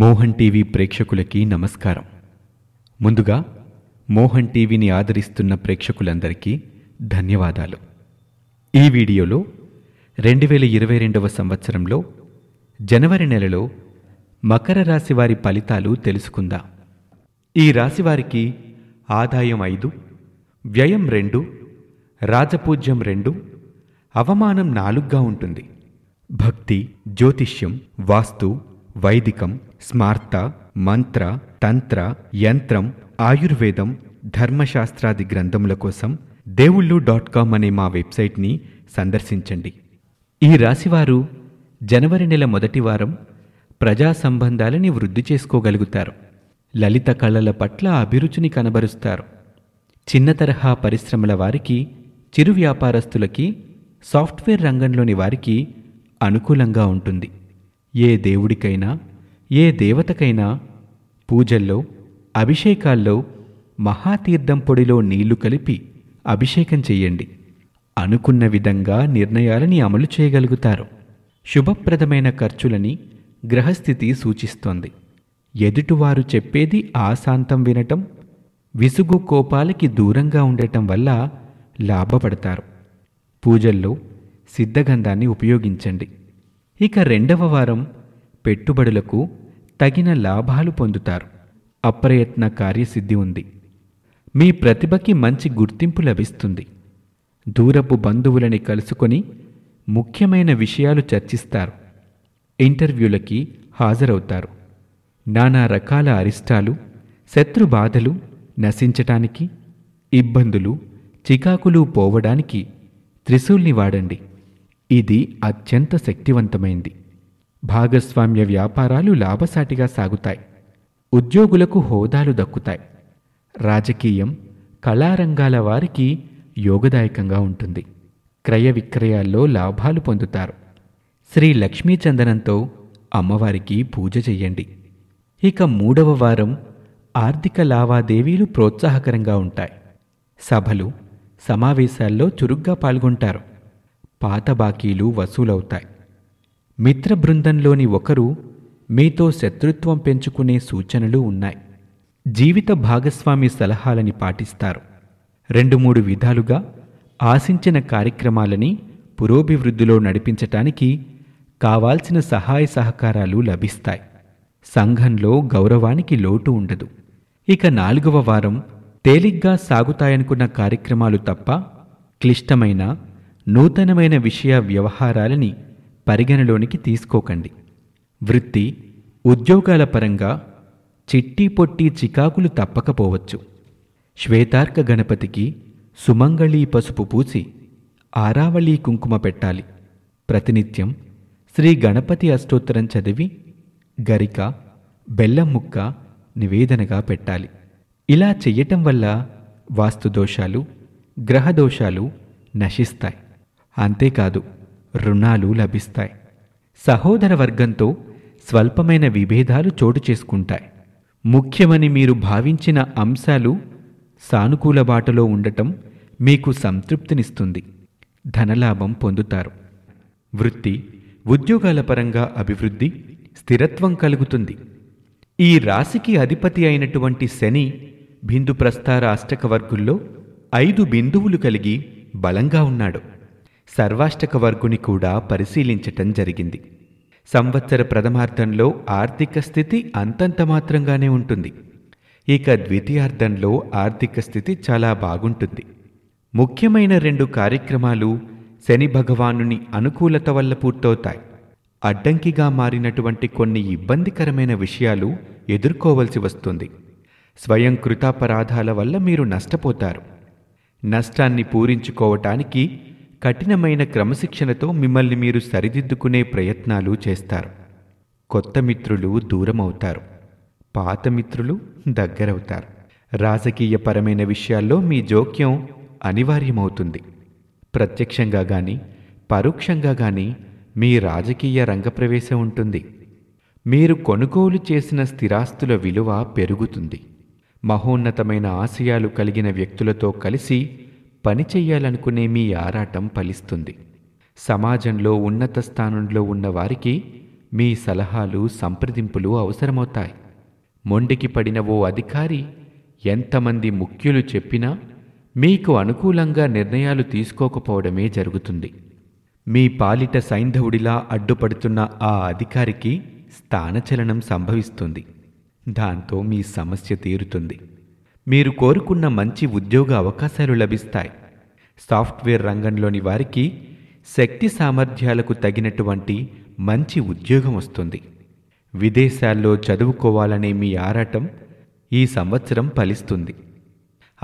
Mohan TV ప్రేక్షకులకి నమస్కారం ముందుగా మోహన్ టీవీని ఆదరిస్తున్న ప్రేక్షకులందరికీ ధన్యవాదాలు ఈ వీడియోలో రెండు వేల ఇరవై రెండవ సంవత్సరంలో జనవరి నెలలో మకర రాశి వారి ఫలితాలు తెలుసుకుందాం ఈ రాశివారికి ఆదాయం ఐదు వ్యయం రెండు రాజపూజ్యం రెండు అవమానం నాలుగ్గా ఉంటుంది భక్తి జ్యోతిష్యం వాస్తు వైదికం స్మార్త మంత్ర తంత్ర యంత్రం ఆయుర్వేదం ధర్మశాస్త్రాది గ్రంథముల కోసం దేవుళ్ళు డాట్ కామ్ అనే మా వెబ్సైట్ని సందర్శించండి ఈ రాశివారు జనవరి నెల మొదటి వారం ప్రజా సంబంధాలని వృద్ధి చేసుకోగలుగుతారు లలిత కళల పట్ల అభిరుచిని కనబరుస్తారు చిన్న తరహా పరిశ్రమల వారికి చిరు వ్యాపారస్తులకి సాఫ్ట్వేర్ రంగంలోని వారికి అనుకూలంగా ఉంటుంది ఏ దేవుడికైనా ఏ దేవతకైనా పూజల్లో అభిషేకాల్లో మహాతీర్థం పొడిలో నీళ్లు కలిపి అభిషేకం చెయ్యండి అనుకున్న విధంగా నిర్ణయాలని అమలు చేయగలుగుతారు శుభప్రదమైన ఖర్చులని గ్రహస్థితి సూచిస్తోంది ఎదుటివారు చెప్పేది ఆశాంతం వినటం విసుగు కోపాలకి దూరంగా ఉండటం వల్ల లాభపడతారు పూజల్లో సిద్ధగంధాన్ని ఉపయోగించండి ఇక రెండవ వారం పెట్టుబడులకు తగిన లాభాలు పొందుతారు అప్రయత్న కార్యసిద్ధి ఉంది మీ ప్రతిభకి మంచి గుర్తింపు లభిస్తుంది దూరపు బంధువులని కలుసుకొని ముఖ్యమైన విషయాలు చర్చిస్తారు ఇంటర్వ్యూలకి హాజరవుతారు నానా రకాల అరిష్టాలు శత్రు బాధలు నశించటానికి ఇబ్బందులు చికాకులు పోవడానికి త్రిశూల్ని వాడండి ఇది అత్యంత శక్తివంతమైంది భాగస్వామ్య వ్యాపారాలు లాభసాటిగా సాగుతాయి ఉద్యోగులకు హోదాలు దక్కుతాయి రాజకీయం కళారంగాల వారికి యోగదాయకంగా ఉంటుంది క్రయ విక్రయాల్లో లాభాలు పొందుతారు శ్రీ లక్ష్మీచందనంతో అమ్మవారికి పూజ చెయ్యండి ఇక మూడవ వారం ఆర్థిక లావాదేవీలు ప్రోత్సాహకరంగా ఉంటాయి సభలు సమావేశాల్లో చురుగ్గా పాల్గొంటారు పాత బాకీలు వసూలవుతాయి మిత్ర బృందంలోని ఒకరు మీతో శత్రుత్వం పెంచుకునే సూచనలు ఉన్నాయి జీవిత భాగస్వామి సలహాలని పాటిస్తారు రెండు మూడు విధాలుగా ఆశించిన కార్యక్రమాలని పురోభివృద్ధిలో నడిపించటానికి కావాల్సిన సహాయ సహకారాలు లభిస్తాయి సంఘంలో గౌరవానికి లోటు ఉండదు ఇక నాలుగవ వారం తేలిగ్గా సాగుతాయనుకున్న కార్యక్రమాలు తప్ప క్లిష్టమైన నూతనమైన విషయ వ్యవహారాలని పరిగణలోనికి తీసుకోకండి వృత్తి ఉద్యోగాల పరంగా చిట్టి పొట్టి చికాకులు తప్పకపోవచ్చు శ్వేతార్క గణపతికి సుమంగళీ పసుపు పూసి ఆరావళీ కుంకుమ పెట్టాలి ప్రతినిత్యం శ్రీ గణపతి అష్టోత్తరం చదివి గరిక బెల్లం ముక్క నివేదనగా పెట్టాలి ఇలా చెయ్యటం వల్ల వాస్తు దోషాలు గ్రహదోషాలు నశిస్తాయి అంతేకాదు రుణాలు లభిస్తాయి సహోదర వర్గంతో స్వల్పమైన విభేదాలు చోటు చేసుకుంటాయి ముఖ్యమని మీరు భావించిన అంశాలు సానుకూల బాటలో ఉండటం మీకు సంతృప్తినిస్తుంది ధనలాభం పొందుతారు వృత్తి ఉద్యోగాల పరంగా అభివృద్ధి స్థిరత్వం కలుగుతుంది ఈ రాశికి అధిపతి అయినటువంటి శని బిందుప్రస్థార అష్టకవర్గుల్లో ఐదు బిందువులు కలిగి బలంగా ఉన్నాడు సర్వాష్టక వర్గుని కూడా పరిశీలించటం జరిగింది సంవత్సర ప్రథమార్థంలో ఆర్థిక స్థితి అంతంత మాత్రంగానే ఉంటుంది ఇక ద్వితీయార్థంలో ఆర్థిక స్థితి చాలా బాగుంటుంది ముఖ్యమైన రెండు కార్యక్రమాలు శని భగవానుని అనుకూలత వల్ల పూర్తవుతాయి అడ్డంకిగా మారినటువంటి కొన్ని ఇబ్బందికరమైన విషయాలు ఎదుర్కోవలసి వస్తుంది స్వయం కృతాపరాధాల వల్ల మీరు నష్టపోతారు నష్టాన్ని పూరించుకోవటానికి కఠినమైన క్రమశిక్షణతో మిమ్మల్ని మీరు సరిదిద్దుకునే ప్రయత్నాలు చేస్తారు కొత్త మిత్రులు దూరమవుతారు పాత మిత్రులు దగ్గరవుతారు రాజకీయపరమైన విషయాల్లో మీ జోక్యం అనివార్యమవుతుంది ప్రత్యక్షంగా కానీ పరోక్షంగా కానీ మీ రాజకీయ రంగప్రవేశం ఉంటుంది మీరు కొనుగోలు చేసిన స్థిరాస్తుల విలువ పెరుగుతుంది మహోన్నతమైన ఆశయాలు కలిగిన వ్యక్తులతో కలిసి పని చెయ్యాలనుకునే మీ ఆరాటం ఫలిస్తుంది సమాజంలో ఉన్నత స్థానంలో ఉన్నవారికి మీ సలహాలు సంప్రదింపులు అవసరమవుతాయి మొండికి పడిన ఓ అధికారి ఎంతమంది ముఖ్యులు చెప్పినా మీకు అనుకూలంగా నిర్ణయాలు తీసుకోకపోవడమే జరుగుతుంది మీ పాలిట సైంధవుడిలా అడ్డుపడుతున్న ఆ అధికారికి స్థానచలనం సంభవిస్తుంది దాంతో మీ సమస్య తీరుతుంది మీరు కోరుకున్న మంచి ఉద్యోగ అవకాశాలు లభిస్తాయి సాఫ్ట్వేర్ రంగంలోని వారికి శక్తి సామర్థ్యాలకు తగినటువంటి మంచి ఉద్యోగం వస్తుంది విదేశాల్లో చదువుకోవాలనే మీ ఆరాటం ఈ సంవత్సరం ఫలిస్తుంది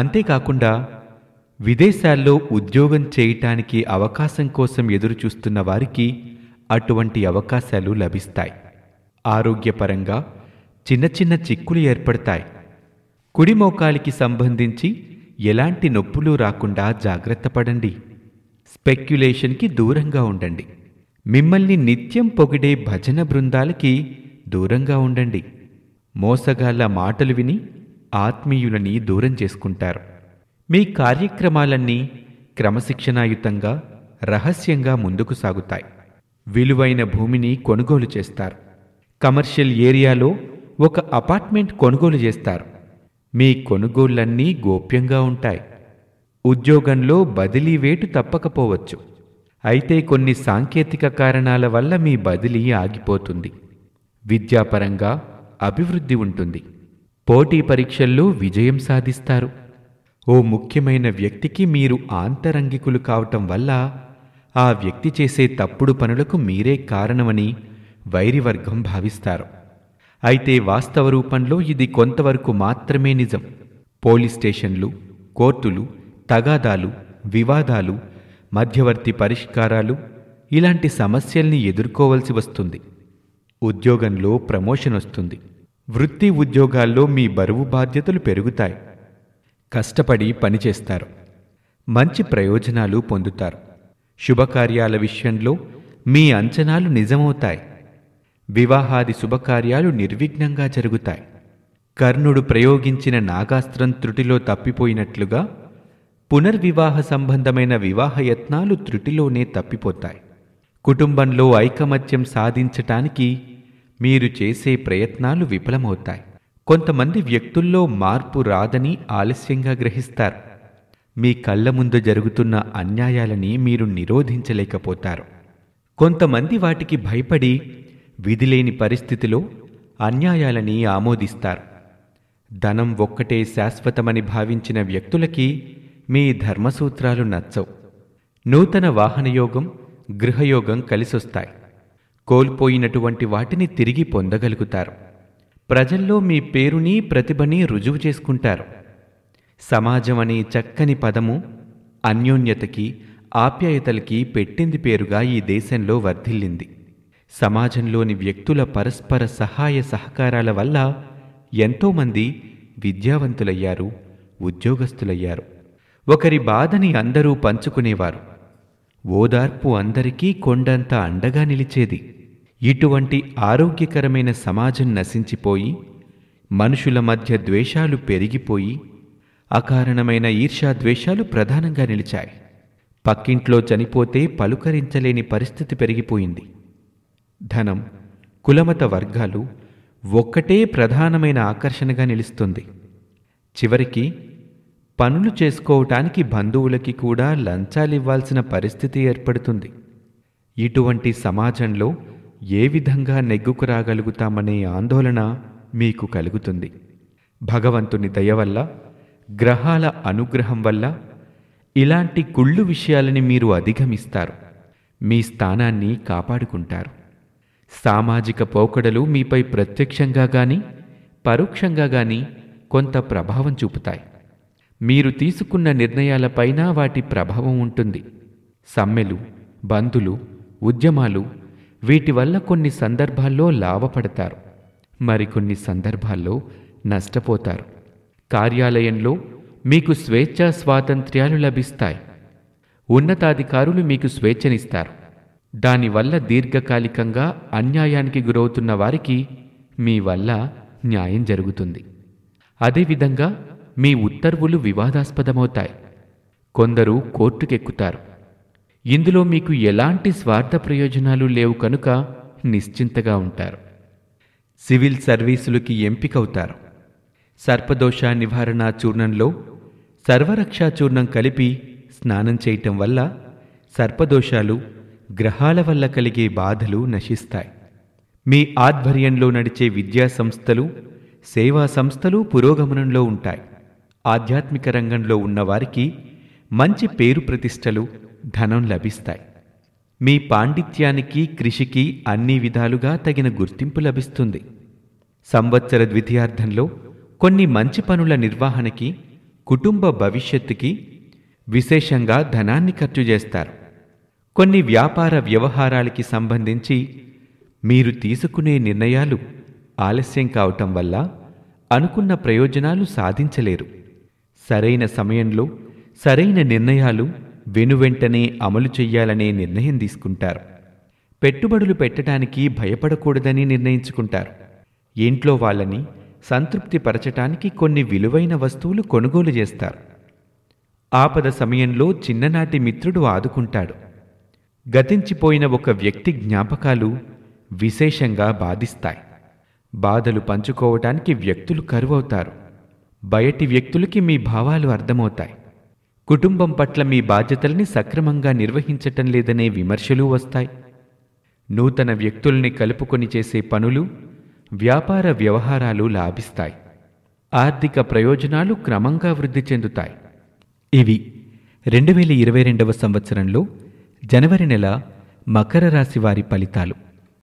అంతేకాకుండా విదేశాల్లో ఉద్యోగం చేయటానికి అవకాశం కోసం ఎదురుచూస్తున్న వారికి అటువంటి అవకాశాలు లభిస్తాయి ఆరోగ్యపరంగా చిన్న చిన్న చిక్కులు ఏర్పడతాయి కుడిమోకాలికి సంబంధించి ఎలాంటి నొప్పులు రాకుండా జాగ్రత్త పడండి స్పెక్యులేషన్కి దూరంగా ఉండండి మిమ్మల్ని నిత్యం పొగిడే భజన బృందాలకి దూరంగా ఉండండి మోసగాళ్ళ మాటలు విని ఆత్మీయులని దూరం చేసుకుంటారు మీ కార్యక్రమాలన్నీ క్రమశిక్షణాయుతంగా రహస్యంగా ముందుకు సాగుతాయి విలువైన భూమిని కొనుగోలు చేస్తారు కమర్షియల్ ఏరియాలో ఒక అపార్ట్మెంట్ కొనుగోలు చేస్తారు మీ కొనుగోళ్లన్నీ గోప్యంగా ఉంటాయి ఉద్యోగంలో బదిలీ వేటు తప్పకపోవచ్చు అయితే కొన్ని సాంకేతిక కారణాల వల్ల మీ బదిలీ ఆగిపోతుంది విద్యాపరంగా అభివృద్ధి ఉంటుంది పోటీ పరీక్షల్లో విజయం సాధిస్తారు ఓ ముఖ్యమైన వ్యక్తికి మీరు ఆంతరంగికులు కావటం వల్ల ఆ వ్యక్తి చేసే తప్పుడు పనులకు మీరే కారణమని వైరివర్గం భావిస్తారు అయితే వాస్తవ రూపంలో ఇది కొంతవరకు మాత్రమే నిజం పోలీస్ స్టేషన్లు కోర్టులు తగాదాలు వివాదాలు మధ్యవర్తి పరిష్కారాలు ఇలాంటి సమస్యల్ని ఎదుర్కోవలసి వస్తుంది ఉద్యోగంలో ప్రమోషన్ వస్తుంది వృత్తి ఉద్యోగాల్లో మీ బరువు బాధ్యతలు పెరుగుతాయి కష్టపడి పనిచేస్తారు మంచి ప్రయోజనాలు పొందుతారు శుభకార్యాల విషయంలో మీ అంచనాలు నిజమవుతాయి వివాహాది శుభకార్యాలు నిర్విఘ్నంగా జరుగుతాయి కర్ణుడు ప్రయోగించిన నాగాస్త్రం త్రుటిలో తప్పిపోయినట్లుగా పునర్వివాహ సంబంధమైన వివాహయత్నాలు త్రుటిలోనే తప్పిపోతాయి కుటుంబంలో ఐకమత్యం సాధించటానికి మీరు చేసే ప్రయత్నాలు విఫలమవుతాయి కొంతమంది వ్యక్తుల్లో మార్పు రాదని ఆలస్యంగా గ్రహిస్తారు మీ కళ్ళ ముందు జరుగుతున్న అన్యాయాలని మీరు నిరోధించలేకపోతారు కొంతమంది వాటికి భయపడి విధిలేని పరిస్థితిలో అన్యాయాలని ఆమోదిస్తారు ధనం ఒక్కటే శాశ్వతమని భావించిన వ్యక్తులకి మీ ధర్మసూత్రాలు నచ్చవు నూతన వాహనయోగం గృహయోగం కలిసొస్తాయి కోల్పోయినటువంటి వాటిని తిరిగి పొందగలుగుతారు ప్రజల్లో మీ పేరుని ప్రతిభని రుజువు చేసుకుంటారు సమాజం అనే చక్కని పదము అన్యోన్యతకి ఆప్యాయతలకి పెట్టింది పేరుగా ఈ దేశంలో వర్ధిల్లింది సమాజంలోని వ్యక్తుల పరస్పర సహాయ సహకారాల వల్ల ఎంతోమంది విద్యావంతులయ్యారు ఉద్యోగస్తులయ్యారు ఒకరి బాధని అందరూ పంచుకునేవారు ఓదార్పు అందరికీ కొండంత అండగా నిలిచేది ఇటువంటి ఆరోగ్యకరమైన సమాజం నశించిపోయి మనుషుల మధ్య ద్వేషాలు పెరిగిపోయి అకారణమైన ఈర్షాద్వేషాలు ప్రధానంగా నిలిచాయి పక్కింట్లో చనిపోతే పలుకరించలేని పరిస్థితి పెరిగిపోయింది ధనం కులమత వర్గాలు ఒక్కటే ప్రధానమైన ఆకర్షణగా నిలుస్తుంది చివరికి పనులు చేసుకోవటానికి బంధువులకి కూడా లంచాలివ్వాల్సిన పరిస్థితి ఏర్పడుతుంది ఇటువంటి సమాజంలో ఏ విధంగా నెగ్గుకు రాగలుగుతామనే ఆందోళన మీకు కలుగుతుంది భగవంతుని దయ వల్ల గ్రహాల అనుగ్రహం వల్ల ఇలాంటి కుళ్ళు విషయాలని మీరు అధిగమిస్తారు మీ స్థానాన్ని కాపాడుకుంటారు సామాజిక పోకడలు మీపై ప్రత్యక్షంగా గాని పరోక్షంగా గాని కొంత ప్రభావం చూపుతాయి మీరు తీసుకున్న నిర్ణయాలపైన వాటి ప్రభావం ఉంటుంది సమ్మెలు బంధులు ఉద్యమాలు వీటి వల్ల కొన్ని సందర్భాల్లో లాభపడతారు మరికొన్ని సందర్భాల్లో నష్టపోతారు కార్యాలయంలో మీకు స్వేచ్ఛా స్వాతంత్ర్యాలు లభిస్తాయి ఉన్నతాధికారులు మీకు స్వేచ్ఛనిస్తారు దానివల్ల దీర్ఘకాలికంగా అన్యాయానికి గురవుతున్న వారికి మీ వల్ల న్యాయం జరుగుతుంది అదేవిధంగా మీ ఉత్తర్వులు వివాదాస్పదమవుతాయి కొందరు కోర్టుకెక్కుతారు ఇందులో మీకు ఎలాంటి స్వార్థ ప్రయోజనాలు లేవు కనుక నిశ్చింతగా ఉంటారు సివిల్ సర్వీసులకి ఎంపికవుతారు సర్పదోష నివారణ చూర్ణంలో సర్వరక్షా చూర్ణం కలిపి స్నానం చేయటం వల్ల సర్పదోషాలు గ్రహాల వల్ల కలిగే బాధలు నశిస్తాయి మీ ఆధ్వర్యంలో నడిచే విద్యా సంస్థలు సేవా సంస్థలు పురోగమనంలో ఉంటాయి ఆధ్యాత్మిక రంగంలో ఉన్నవారికి మంచి పేరు ప్రతిష్టలు ధనం లభిస్తాయి మీ పాండిత్యానికి కృషికి అన్ని విధాలుగా తగిన గుర్తింపు లభిస్తుంది సంవత్సర ద్వితీయార్థంలో కొన్ని మంచి పనుల నిర్వహణకి కుటుంబ భవిష్యత్తుకి విశేషంగా ధనాన్ని ఖర్చు చేస్తారు కొన్ని వ్యాపార వ్యవహారాలకి సంబంధించి మీరు తీసుకునే నిర్ణయాలు ఆలస్యం కావటం వల్ల అనుకున్న ప్రయోజనాలు సాధించలేరు సరైన సమయంలో సరైన నిర్ణయాలు వెనువెంటనే అమలు చెయ్యాలనే నిర్ణయం తీసుకుంటారు పెట్టుబడులు పెట్టడానికి భయపడకూడదని నిర్ణయించుకుంటారు ఇంట్లో వాళ్ళని సంతృప్తిపరచటానికి కొన్ని విలువైన వస్తువులు కొనుగోలు చేస్తారు ఆపద సమయంలో చిన్ననాటి మిత్రుడు ఆదుకుంటాడు గతించిపోయిన ఒక వ్యక్తి జ్ఞాపకాలు విశేషంగా బాధిస్తాయి బాధలు పంచుకోవటానికి వ్యక్తులు కరువవుతారు బయటి వ్యక్తులకి మీ భావాలు అర్థమవుతాయి కుటుంబం పట్ల మీ బాధ్యతల్ని సక్రమంగా నిర్వహించటం లేదనే విమర్శలు వస్తాయి నూతన వ్యక్తుల్ని కలుపుకొని చేసే పనులు వ్యాపార వ్యవహారాలు లాభిస్తాయి ఆర్థిక ప్రయోజనాలు క్రమంగా వృద్ధి చెందుతాయి ఇవి రెండు వేల ఇరవై రెండవ సంవత్సరంలో జనవరి నెల మకర రాశి వారి ఫలితాలు